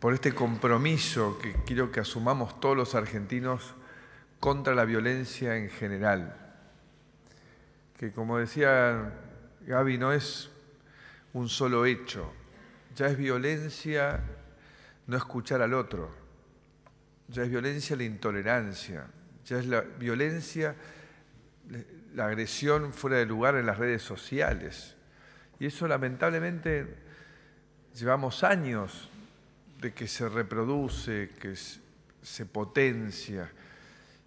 por este compromiso que quiero que asumamos todos los argentinos contra la violencia en general. Que como decía Gaby, no es un solo hecho, ya es violencia no escuchar al otro, ya es violencia la intolerancia, ya es la violencia la agresión fuera de lugar en las redes sociales. Y eso lamentablemente llevamos años de que se reproduce, que se potencia.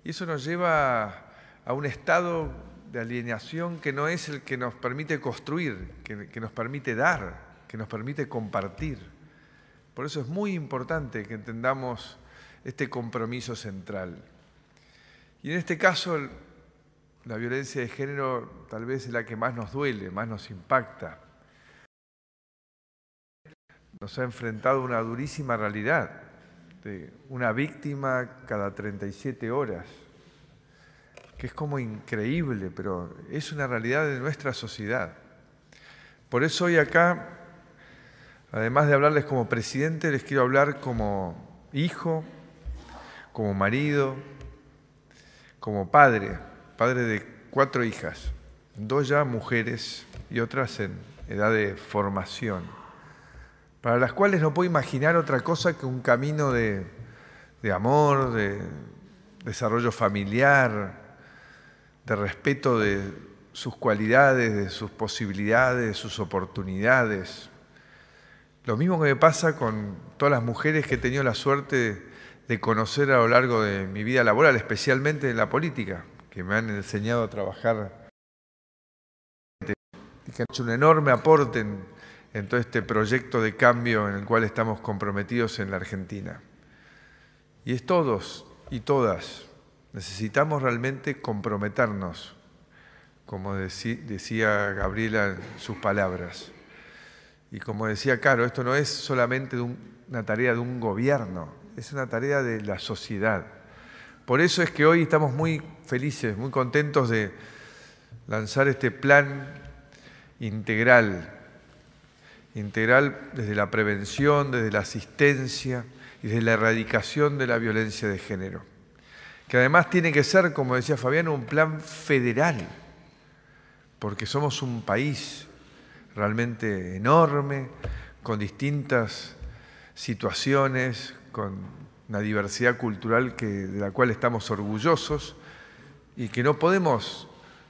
Y eso nos lleva a un estado de alineación que no es el que nos permite construir, que, que nos permite dar, que nos permite compartir. Por eso es muy importante que entendamos este compromiso central. Y en este caso, la violencia de género tal vez es la que más nos duele, más nos impacta nos ha enfrentado una durísima realidad, de una víctima cada 37 horas, que es como increíble, pero es una realidad de nuestra sociedad. Por eso hoy acá, además de hablarles como presidente, les quiero hablar como hijo, como marido, como padre, padre de cuatro hijas, dos ya mujeres y otras en edad de formación para las cuales no puedo imaginar otra cosa que un camino de, amor, de desarrollo familiar, de respeto de sus cualidades, de sus posibilidades, de sus oportunidades. Lo mismo que me pasa con todas las mujeres que he tenido la suerte de conocer a lo largo de mi vida laboral, especialmente en la política, que me han enseñado a trabajar y que han hecho un enorme aporte en todo este proyecto de cambio en el cual estamos comprometidos en la Argentina. Y es todos y todas. Necesitamos realmente comprometernos, como decía Gabriela en sus palabras. Y como decía Caro, esto no es solamente una tarea de un gobierno, es una tarea de la sociedad. Por eso es que hoy estamos muy felices, muy contentos de lanzar este plan integral integral desde la prevención, desde la asistencia y desde la erradicación de la violencia de género. Que además tiene que ser, como decía Fabián, un plan federal, porque somos un país realmente enorme, con distintas situaciones, con una diversidad cultural de la cual estamos orgullosos y que no podemos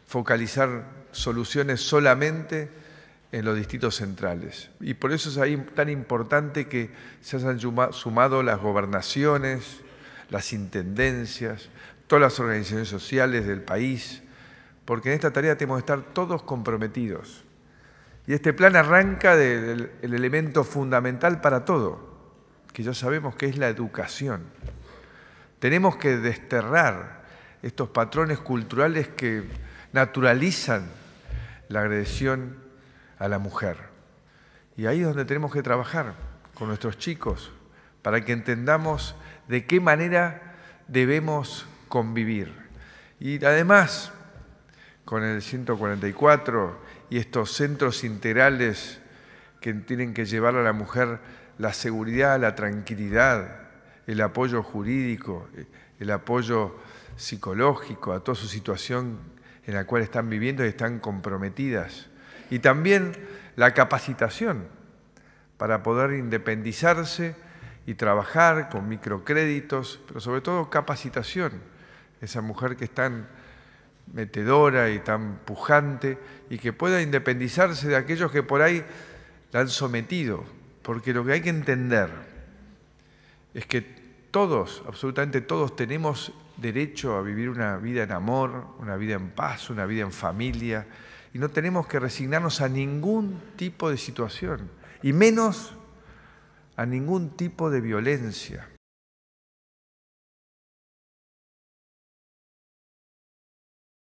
focalizar soluciones solamente en los distritos centrales. Y por eso es ahí tan importante que se hayan sumado las gobernaciones, las intendencias, todas las organizaciones sociales del país, porque en esta tarea tenemos que estar todos comprometidos. Y este plan arranca del elemento fundamental para todo, que ya sabemos que es la educación. Tenemos que desterrar estos patrones culturales que naturalizan la agresión a la mujer. Y ahí es donde tenemos que trabajar con nuestros chicos, para que entendamos de qué manera debemos convivir. Y además, con el 144 y estos centros integrales que tienen que llevar a la mujer la seguridad, la tranquilidad, el apoyo jurídico, el apoyo psicológico a toda su situación en la cual están viviendo y están comprometidas y también la capacitación para poder independizarse y trabajar con microcréditos, pero sobre todo capacitación. Esa mujer que es tan metedora y tan pujante y que pueda independizarse de aquellos que por ahí la han sometido, porque lo que hay que entender es que todos, absolutamente todos, tenemos derecho a vivir una vida en amor, una vida en paz, una vida en familia, y no tenemos que resignarnos a ningún tipo de situación, y menos a ningún tipo de violencia.